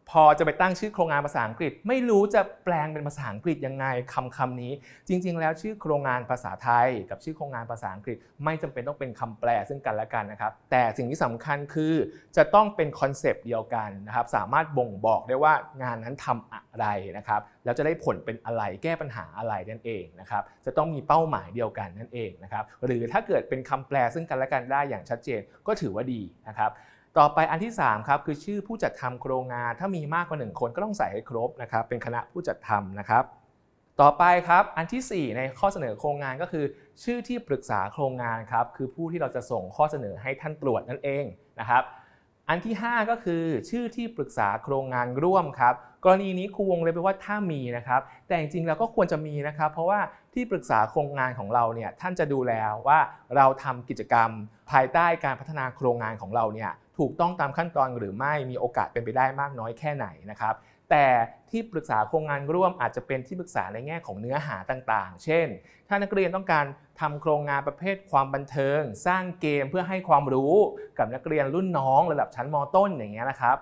พอจะไปตั้งชื่อโครงงานภาษาอังกฤษ ไม่รู้จะแปลงเป็นภาษาอังกฤษยังไงคำคำนี้ จริง ๆ แล้วชื่อโครงงานภาษาไทย กับชื่อโครงงานภาษาอังกฤษไม่จำเป็นต้องเป็นคำแปลซึ่งกันและกันนะครับ แต่สิ่งที่สำคัญคือ จะต้องเป็นคอนเซปต์เดียวกันนะครับ สามารถบ่งบอกได้ว่างานนั้นทำอะไรนะครับแล้วจะได้ผลเป็นอะไรแก้ปัญหาอะไรนั่นเองนะครับจะต้องมีเป้าหมายเดียวกันนั่นเองนะครับหรือถ้าเกิดเป็นคำแปลซึ่งกันและกันได้อย่างชัดเจน ก็ถือว่าดีนะครับต่อไปอันที่3ครับคือชื่อผู้จัดทำโครงงานถ้ามีมากกว่า1คนก็ต้องใส่ให้ครบนะครับ เป็นคณะผู้จัดทำนะครับ ต่อไปครับอันที่ 4 ในข้อเสนอโครงงานก็คือ ชื่อที่ปรึกษาโครงงานครับคือผู้ที่เราจะส่งข้อเสนอให้ท่านตรวจนั่นเองนะครับ อันที่ 5 ก็คือ ชื่อที่ปรึกษาโครงงานร่วมครับกรณีนี้ครูวงเลยไปว่าถ้ามีนะครับ แต่จริงๆเราก็ควรจะมีนะครับ เพราะว่าที่ปรึกษาโครงงานของเราเนี่ยท่านจะดูแลว่าเราทำกิจกรรม ภายใต้การพัฒนาโครงงานของเราเนี่ยถูกต้องตามขั้นตอนหรือไม่มีโอกาสเป็นไปได้มากน้อยแค่ไหนนะครับแต่ที่ปรึกษาโครงงานร่วมอาจจะเป็นที่ปรึกษาในแง่ของเนื้อหาต่างๆ เช่น ถ้านักเรียนต้องการทำโครงงานประเภทความบันเทิง สร้างเกมเพื่อให้ความรู้กับนักเรียนรุ่นน้องระดับชั้นมต้นอย่างเงี้ยนะครับ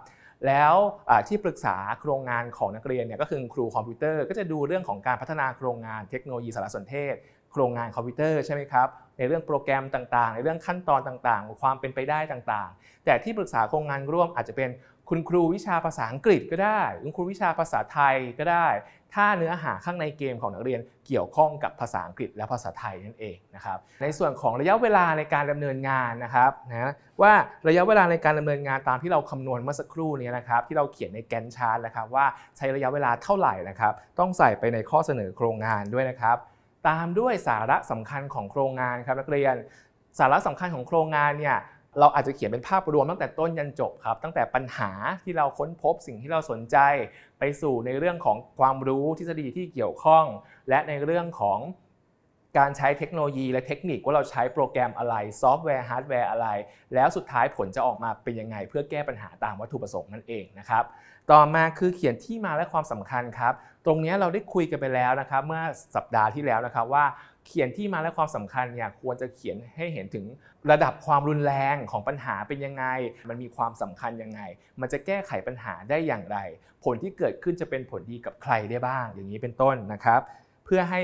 แล้วที่ปรึกษาโครงงานของนักเรียนเนี่ยก็คือครูคอมพิวเตอร์ ก็จะดูเรื่องของการพัฒนาโครงงานเทคโนโลยีสารสนเทศโครงงานคอมพิวเตอร์ใช่ไหมครับในเรื่องโปรแกรมต่างๆ ในเรื่องขั้นตอนต่าง ๆ ความเป็นไปได้ต่างๆ แต่ที่ปรึกษาโครงงานร่วมอาจจะเป็นคุณครูวิชาภาษาอังกฤษก็ได้ คุณครูวิชาภาษาไทยก็ได้ ถ้าเนื้อหาข้างในเกมของนักเรียนเกี่ยวข้องกับภาษาอังกฤษและภาษาไทยนั่นเองนะครับ ในส่วนของระยะเวลาในการดำเนินงานนะครับนะว่าระยะเวลาในการดำเนินงานตามที่เราคำนวณเมื่อสักครู่นี้นะครับ ที่เราเขียนในแกนชาร์ตนะครับ ว่าใช้ระยะเวลาเท่าไหร่นะครับ ต้องใส่ไปในข้อเสนอโครงงานด้วยนะครับตามด้วยสาระสำคัญของโครงงานครับนักเรียน สาระสำคัญของโครงงานเนี่ยเราอาจจะเขียนเป็นภาพรวมตั้งแต่ต้นยันจบครับตั้งแต่ปัญหาที่เราค้นพบสิ่งที่เราสนใจ ไปสู่ในเรื่องของความรู้ทฤษฎีที่เกี่ยวข้อง และในเรื่องของการใช้เทคโนโลยีและเทคนิคว่าเราใช้โปรแกรมอะไร ซอฟต์แวร์ฮาร์ดแวร์อะไร แล้วสุดท้ายผลจะออกมาเป็นยังไงเพื่อแก้ปัญหาตามวัตถุประสงค์นั่นเองนะครับต่อมาคือเขียนที่มาและความสำคัญครับ ตรงนี้เราได้คุยกันไปแล้วนะครับ เมื่อสัปดาห์ที่แล้วนะครับว่า เขียนที่มาและความสำคัญเนี่ยควรจะเขียนให้เห็นถึงระดับความรุนแรงของปัญหาเป็นยังไง มันมีความสำคัญยังไง มันจะแก้ไขปัญหาได้อย่างไร ผลที่เกิดขึ้นจะเป็นผลดีกับใครได้บ้าง อย่างนี้เป็นต้นนะครับ เพื่อให้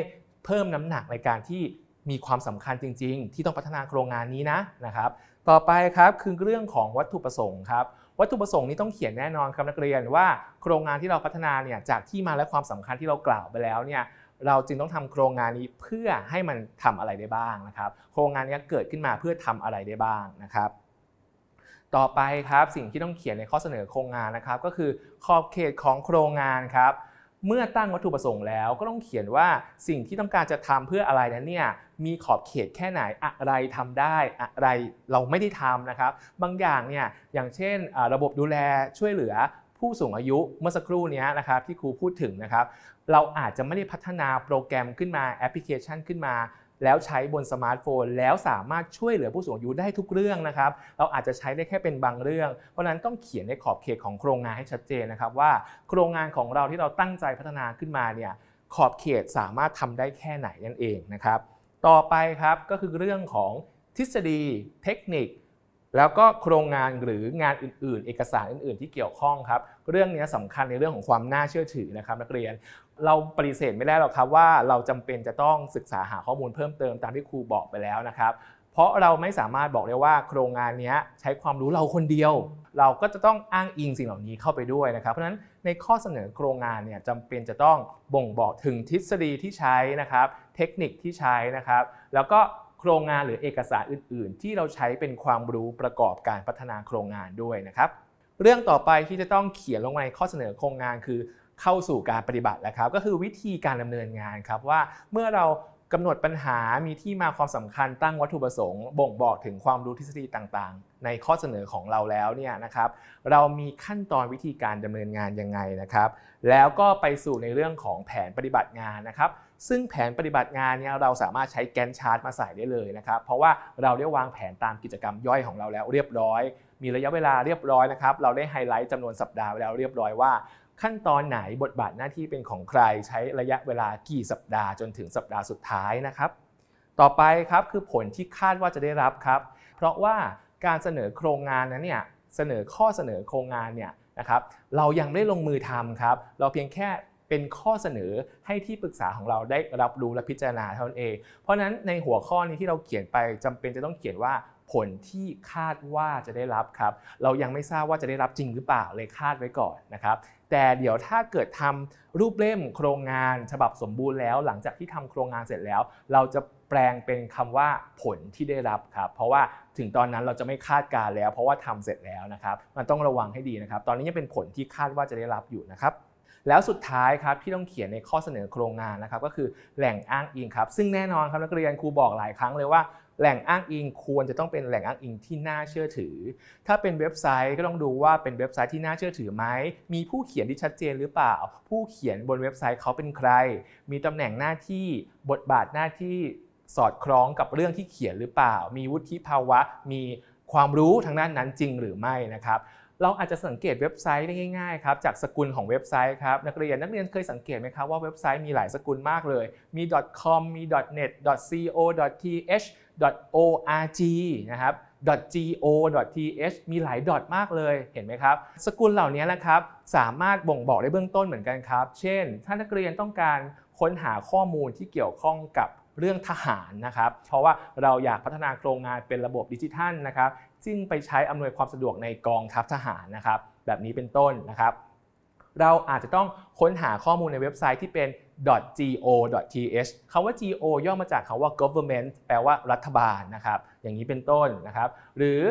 เพิ่มน้ำหนักในการที่มีความสำคัญจริง ๆ ที่ต้องพัฒนาโครงงานนี้นะนะครับ ต่อไปครับคือเรื่องของวัตถุประสงค์ครับวัตถุประสงค์นี้ต้องเขียนแน่นอนครับนักเรียนว่าโครงงานที่เราพัฒนาเนี่ยจากที่มาและความสำคัญที่เรากล่าวไปแล้วเนี่ยเราจึงต้องทำโครงงานนี้เพื่อให้มันทำอะไรได้บ้างนะครับ โครงงานนี้เกิดขึ้นมาเพื่อทำอะไรได้บ้างนะครับ ต่อไปครับสิ่งที่ต้องเขียนในข้อเสนอโครงงานนะครับ ก็คือขอบเขตของโครงงานครับเมื่อตั้งวัตถุประสงค์แล้วก็ต้องเขียนว่าสิ่งที่ต้องการจะทำเพื่ออะไรนั้นเนี่ยมีขอบเขตแค่ไหนอะไรทำได้อะไรเราไม่ได้ทำนะครับ บางอย่างเนี่ยอย่างเช่นระบบดูแลช่วยเหลือผู้สูงอายุเมื่อสักครู่นี้นะครับ ที่ครูพูดถึงนะครับ เราอาจจะไม่ได้พัฒนาโปรแกรมขึ้นมาแอปพลิเคชันขึ้นมาแล้วใช้บนสมาร์ทโฟน แล้วสามารถช่วยเหลือผู้สูงอายุได้ทุกเรื่องนะครับเราอาจจะใช้ได้แค่เป็นบางเรื่อง เพราะนั้นต้องเขียนในขอบเขตของโครงงานให้ชัดเจนนะครับว่า โครงงานของเราที่เราตั้งใจพัฒนาขึ้นมาเนี่ยขอบเขตสามารถทำได้แค่ไหนนั่นเองนะครับต่อไปครับก็คือเรื่องของทฤษฎีเทคนิค แล้วก็โครงงานหรืองานอื่น ๆ เอกสารอื่น ๆ ที่เกี่ยวข้องครับเรื่องนี้สำคัญในเรื่องของความน่าเชื่อถือนะครับนักเรียนเราปฏิเสธไม่ได้หรอกครับว่าเราจำเป็นจะต้องศึกษาหาข้อมูลเพิ่มเติมตามที่ครูบอกไปแล้วนะครับ เพราะเราไม่สามารถบอกได้ว่าโครงงานนี้ใช้ความรู้เราคนเดียว เราก็จะต้องอ้างอิงสิ่งเหล่านี้เข้าไปด้วยนะครับเพราะฉะนั้นในข้อเสนอโครงงานเนี่ยจำเป็นจะต้องบ่งบอกถึงทฤษฎีที่ใช้นะครับเทคนิคที่ใช้นะครับ แล้วก็โครงงานหรือเอกสารอื่น ๆ ที่เราใช้เป็นความรู้ประกอบการพัฒนาโครงงานด้วยนะครับเรื่องต่อไปที่จะต้องเขียนลงในข้อเสนอโครงงานคือเข้าสู่การปฏิบัติแล้วครับก็คือวิธีการดำเนินงานครับว่าเมื่อเรากำหนดปัญหามีที่มาความสำคัญตั้งวัตถุประสงค์บ่งบอกถึงความรู้ทฤษฎีต่างๆ ในข้อเสนอของเราแล้วเนี่ยนะครับเรามีขั้นตอนวิธีการดำเนินงานยังไงนะครับ แล้วก็ไปสู่ในเรื่องของแผนปฏิบัติงานนะครับ ซึ่งแผนปฏิบัติงานเนี่ยเราสามารถใช้แกนชาร์ตมาใส่ได้เลยนะครับ เพราะว่าเราได้วางแผนตามกิจกรรมย่อยของเราแล้ว เรียบร้อย มีระยะเวลาเรียบร้อยนะครับเราได้ไฮไลท์จำนวนสัปดาห์ไว้แล้วเรียบร้อยว่าขั้นตอนไหนบทบาทหน้าที่เป็นของใครใช้ระยะเวลากี่สัปดาห์จนถึงสัปดาห์สุดท้ายนะครับ ต่อไปครับคือผลที่คาดว่าจะได้รับครับ เพราะว่าการเสนอโครงงานนั้นเนี่ยเสนอข้อเสนอโครงงานเนี่ยนะครับเรายังไม่ได้ลงมือทำครับเราเพียงแค่เป็นข้อเสนอให้ที่ปรึกษาของเราได้รับรู้และพิจารณาเท่านั้นเอง เพราะนั้นในหัวข้อนี้ที่เราเขียนไปจำเป็นจะต้องเขียนว่าผลที่คาดว่าจะได้รับครับ เรายังไม่ทราบว่าจะได้รับจริงหรือเปล่าเลยคาดไว้ก่อนนะครับแต่เดี๋ยวถ้าเกิดทำรูปเล่มโครงงานฉบับสมบูรณ์แล้ว หลังจากที่ทำโครงงานเสร็จแล้ว เราจะแปลงเป็นคำว่าผลที่ได้รับครับเพราะว่าถึงตอนนั้นเราจะไม่คาดการแล้ว เพราะว่าทำเสร็จแล้วนะครับมันต้องระวังให้ดีนะครับ ตอนนี้ยังเป็นผลที่คาดว่าจะได้รับอยู่นะครับแล้วสุดท้ายครับที่ต้องเขียนในข้อเสนอโครงงานนะครับก็คือแหล่งอ้างอิงครับซึ่งแน่นอนครับนักเรียนครูบอกหลายครั้งเลยว่าแหล่งอ้างอิงควรจะต้องเป็นแหล่งอ้างอิงที่น่าเชื่อถือ ถ้าเป็นเว็บไซต์ก็ต้องดูว่าเป็นเว็บไซต์ที่น่าเชื่อถือไหม มีผู้เขียนที่ชัดเจนหรือเปล่า ผู้เขียนบนเว็บไซต์เขาเป็นใคร มีตำแหน่งหน้าที่บทบาทหน้าที่สอดคล้องกับเรื่องที่เขียนหรือเปล่า มีวุฒิภาวะ มีความรู้ทางด้านนั้นจริงหรือไม่นะครับ เราอาจจะสังเกตเว็บไซต์ได้ง่ายๆครับจากสกุลของเว็บไซต์ครับนักเรียนนักเรียนเคยสังเกตไหมครับว่าเว็บไซต์มีหลายสกุลมากเลย มี .com มี .net .co .th .org นะครับ .go.th มีหลายดอทมากเลย เห็นไหมครับ สกุลเหล่านี้นะครับ สามารถบ่งบอกได้เบื้องต้นเหมือนกันครับ เช่น ถ้านักเรียนต้องการค้นหาข้อมูลที่เกี่ยวข้องกับเรื่องทหารนะครับ เพราะว่าเราอยากพัฒนาโครงงานเป็นระบบดิจิทัลนะครับ ซึ่งไปใช้อำนวยความสะดวกในกองทัพทหารนะครับ แบบนี้เป็นต้นนะครับ เราอาจจะต้องค้นหาข้อมูลในเว็บไซต์ที่เป็น go.th คาว่า go ย่อมาจากคาว่า government แปลว่ารัฐบาลนะครับ อย่างนี้เป็นต้นนะครับ หรือ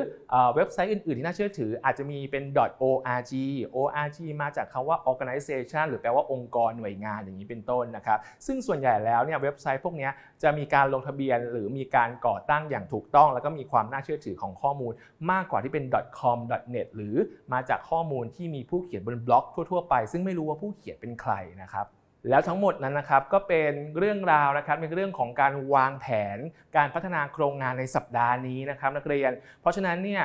เว็บไซต์อื่น ๆ ที่น่าเชื่อถืออาจจะมีเป็น .org org มาจากคาว่า organization หรือแปลว่าองค์กรหน่วยงานอย่างนี้เป็นต้นนะครับ ซึ่งส่วนใหญ่แล้วเนี่ยเว็บไซต์พวกนี้จะมีการลงทะเบียน หรือมีการก่อตั้งอย่างถูกต้อง แล้วก็มีความน่าเชื่อถือของข้อมูลมากกว่าที่เป็น .com .net หรือมาจากข้อมูลที่มีผู้เขียนบนบล็อกทั่ว ๆไป ซึ่งไม่รู้ว่าผู้เขียนเป็นใครนะครับแล้วทั้งหมดนั้นนะครับก็เป็นเรื่องราวนะครับเป็นเรื่องของการวางแผนการพัฒนาโครงงานในสัปดาห์นี้นะครับนักเรียน เพราะฉะนั้นเนี่ย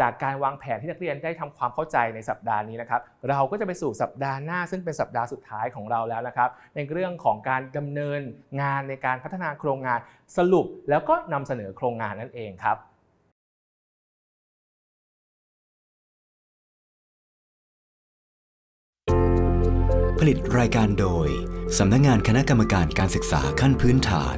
จากการวางแผนที่นักเรียนได้ทำความเข้าใจในสัปดาห์นี้นะครับ เราก็จะไปสู่สัปดาห์หน้าซึ่งเป็นสัปดาห์สุดท้ายของเราแล้วนะครับ ในเรื่องของการดำเนินงานในการพัฒนาโครงงานสรุป แล้วก็นำเสนอโครงงานนั่นเองครับผลิตรายการโดย สำนักงงานคณะกรรมการการศึกษาขั้นพื้นฐาน